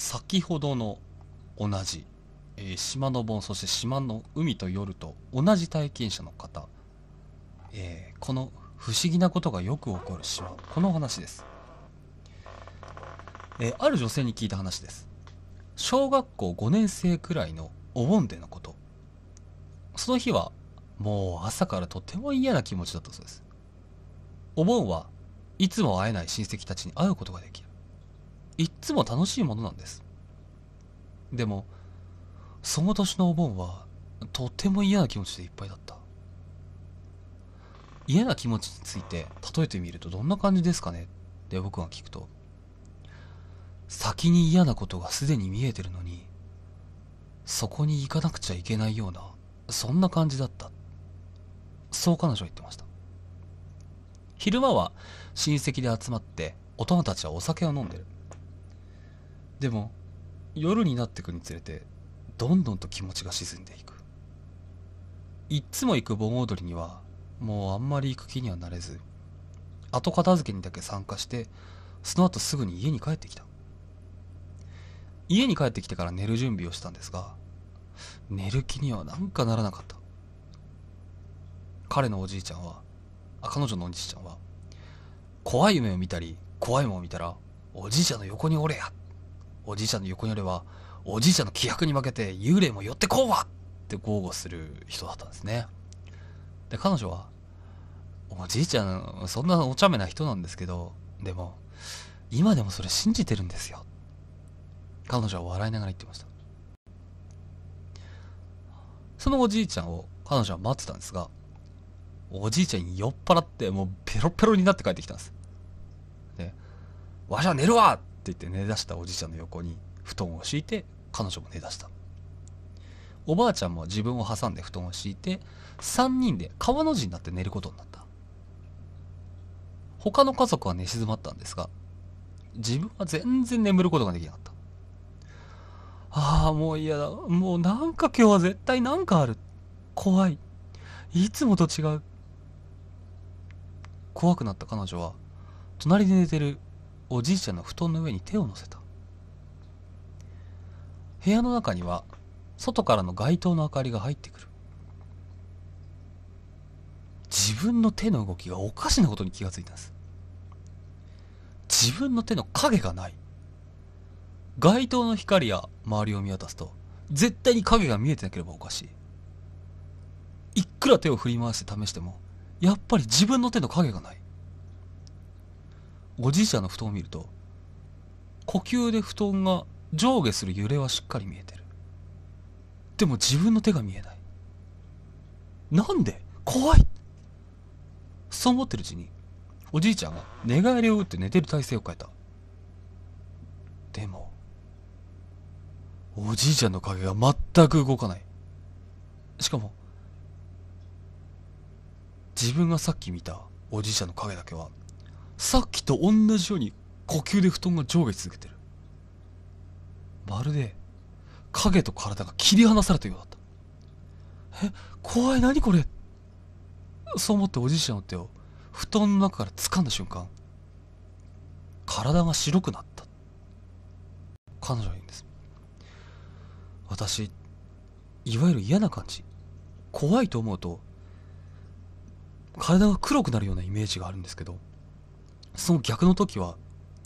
先ほどの同じ、えー、島の盆そして島の海と夜と同じ体験者の方、えー、この不思議なことがよく起こる島この話です、えー、ある女性に聞いた話です小学校5年生くらいのお盆でのことその日はもう朝からとても嫌な気持ちだったそうですお盆はいつも会えない親戚たちに会うことができるいっつも楽しいものなんですでもその年のお盆はとても嫌な気持ちでいっぱいだった嫌な気持ちについて例えてみるとどんな感じですかねって僕が聞くと先に嫌なことがすでに見えてるのにそこに行かなくちゃいけないようなそんな感じだったそう彼女は言ってました昼間は親戚で集まって大人たちはお酒を飲んでるでも夜になってくにつれてどんどんと気持ちが沈んでいくいっつも行く盆踊りにはもうあんまり行く気にはなれず後片付けにだけ参加してその後すぐに家に帰ってきた家に帰ってきてから寝る準備をしたんですが寝る気にはなんかならなかった彼のおじいちゃんはあ彼女のおじいちゃんは怖い夢を見たり怖いものを見たらおじいちゃんの横におれやっおじいちゃんの横によれば、おじいちゃんの気迫に負けて幽霊も寄ってこうわって豪語する人だったんですね。で、彼女は、おじいちゃん、そんなお茶目な人なんですけど、でも、今でもそれ信じてるんですよ。彼女は笑いながら言ってました。そのおじいちゃんを彼女は待ってたんですが、おじいちゃん酔っ払ってもうペロペロになって帰ってきたんです。で、わしは寝るわって言って寝だしたおじいちゃんの横に布団を敷いて彼女も寝だしたおばあちゃんも自分を挟んで布団を敷いて3人で川の字になって寝ることになった他の家族は寝静まったんですが自分は全然眠ることができなかったああもう嫌だもうなんか今日は絶対なんかある怖いいつもと違う怖くなった彼女は隣で寝てるおじいちゃんの布団の上に手を乗せた部屋の中には外からの街灯の明かりが入ってくる自分の手の動きがおかしなことに気がついたんです自分の手の影がない街灯の光や周りを見渡すと絶対に影が見えてなければおかしいいくら手を振り回して試してもやっぱり自分の手の影がないおじいちゃんの布団を見ると呼吸で布団が上下する揺れはしっかり見えてるでも自分の手が見えないなんで怖いそう思ってるうちにおじいちゃんが寝返りを打って寝てる体勢を変えたでもおじいちゃんの影が全く動かないしかも自分がさっき見たおじいちゃんの影だけはさっきと同じように呼吸で布団が上下続けてるまるで影と体が切り離されたようだったえ怖い何これそう思っておじいちゃんの手を布団の中から掴んだ瞬間体が白くなった彼女は言うんです私いわゆる嫌な感じ怖いと思うと体が黒くなるようなイメージがあるんですけどその逆の時は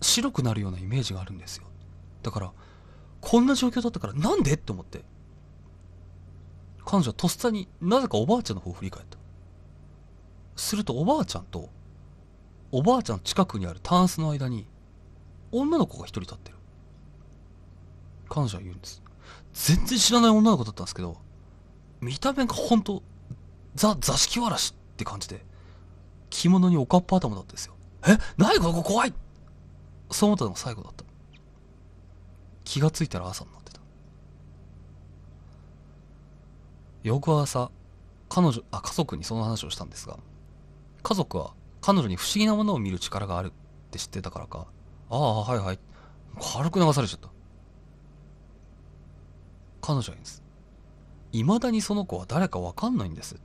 白くなるようなイメージがあるんですよだからこんな状況だったからなんでって思って彼女はとっさになぜかおばあちゃんの方を振り返ったするとおばあちゃんとおばあちゃん近くにあるタンスの間に女の子が一人立ってる彼女は言うんです全然知らない女の子だったんですけど見た目がほんとザ座敷わらしって感じで着物におかっぱ頭だったんですよえ何ここ怖いそう思ったのが最後だった。気がついたら朝になってた。翌朝、彼女、あ、家族にその話をしたんですが、家族は彼女に不思議なものを見る力があるって知ってたからか、ああ、はいはい、軽く流されちゃった。彼女はいいんです。未だにその子は誰かわかんないんです。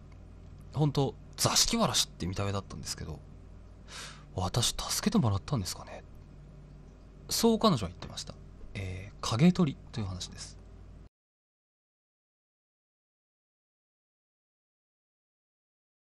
本当座敷わらしって見た目だったんですけど、私助けてもらったんですかねそう彼女は言ってました、えー、影取りという話です